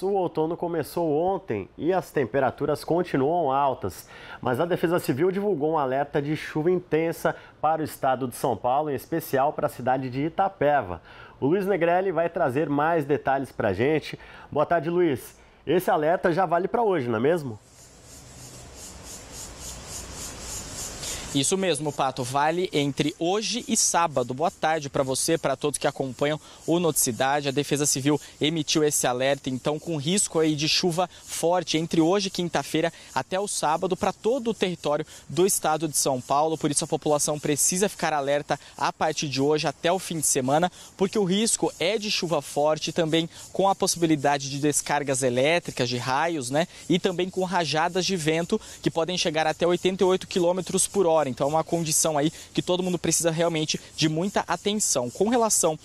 O outono começou ontem e as temperaturas continuam altas, mas a Defesa Civil divulgou um alerta de chuva intensa para o estado de São Paulo, em especial para a cidade de Itapeva. O Luiz Negrelli vai trazer mais detalhes para a gente. Boa tarde, Luiz. Esse alerta já vale para hoje, não é mesmo? Isso mesmo, Pato. Vale entre hoje e sábado. Boa tarde para você, para todos que acompanham o Noticidade. A Defesa Civil emitiu esse alerta, então, com risco aí de chuva forte entre hoje, quinta-feira, até o sábado, para todo o território do estado de São Paulo. Por isso, a população precisa ficar alerta a partir de hoje até o fim de semana, porque o risco é de chuva forte, também com a possibilidade de descargas elétricas, de raios, né? E também com rajadas de vento que podem chegar até 88 km por hora. Então é uma condição aí que todo mundo precisa realmente de muita atenção. Com relação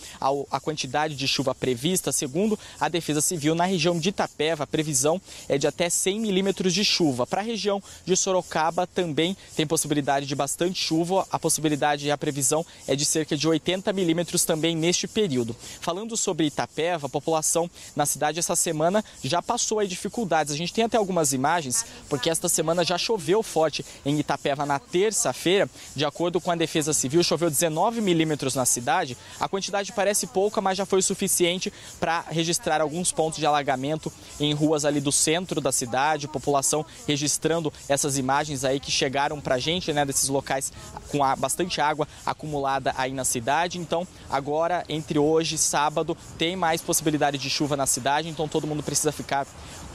à quantidade de chuva prevista, segundo a Defesa Civil, na região de Itapeva, a previsão é de até 100 milímetros de chuva. Para a região de Sorocaba também tem possibilidade de bastante chuva, a possibilidade e a previsão é de cerca de 80 milímetros também neste período. Falando sobre Itapeva, a população na cidade essa semana já passou aí dificuldades. A gente tem até algumas imagens, porque esta semana já choveu forte em Itapeva na terça terça-feira, de acordo com a Defesa Civil, choveu 19 milímetros na cidade. A quantidade parece pouca, mas já foi o suficiente para registrar alguns pontos de alagamento em ruas ali do centro da cidade. População registrando essas imagens aí que chegaram para a gente, né, desses locais com bastante água acumulada aí na cidade. Então, agora, entre hoje e sábado, tem mais possibilidade de chuva na cidade, então todo mundo precisa ficar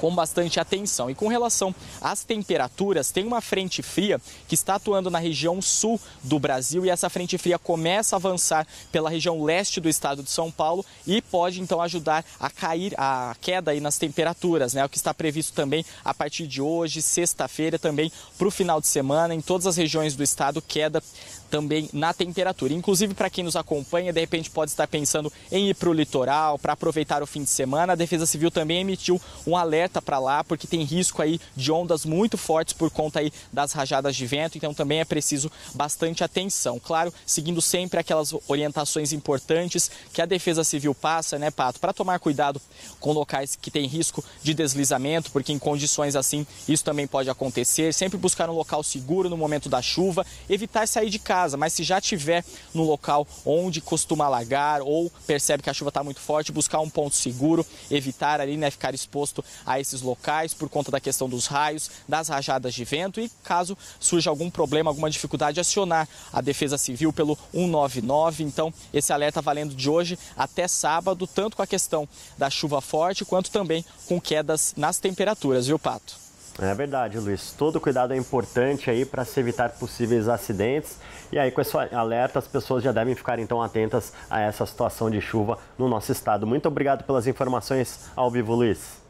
com bastante atenção. E com relação às temperaturas, tem uma frente fria que está atuando na região sul do Brasil e essa frente fria começa a avançar pela região leste do estado de São Paulo e pode então ajudar a cair a queda aí nas temperaturas, né? O que está previsto também a partir de hoje, sexta-feira, também para o final de semana, em todas as regiões do estado, queda também na temperatura. Inclusive, para quem nos acompanha, de repente pode estar pensando em ir para o litoral, para aproveitar o fim de semana. A Defesa Civil também emitiu um alerta para lá, porque tem risco aí de ondas muito fortes por conta aí das rajadas de vento. Então, também é preciso bastante atenção. Claro, seguindo sempre aquelas orientações importantes que a Defesa Civil passa, né, Pato, para tomar cuidado com locais que têm risco de deslizamento, porque em condições assim isso também pode acontecer. Sempre buscar um local seguro no momento da chuva, evitar sair de casa, mas se já tiver no local onde costuma alagar ou percebe que a chuva está muito forte, buscar um ponto seguro, evitar ali, né, ficar exposto a esses locais por conta da questão dos raios, das rajadas de vento e caso surja algum problema alguma dificuldade, acionar a Defesa Civil pelo 199. Então, esse alerta valendo de hoje até sábado, tanto com a questão da chuva forte, quanto também com quedas nas temperaturas, viu, Pato? É verdade, Luiz. Todo cuidado é importante aí para se evitar possíveis acidentes. E aí, com esse alerta, as pessoas já devem ficar então atentas a essa situação de chuva no nosso estado. Muito obrigado pelas informações ao vivo, Luiz.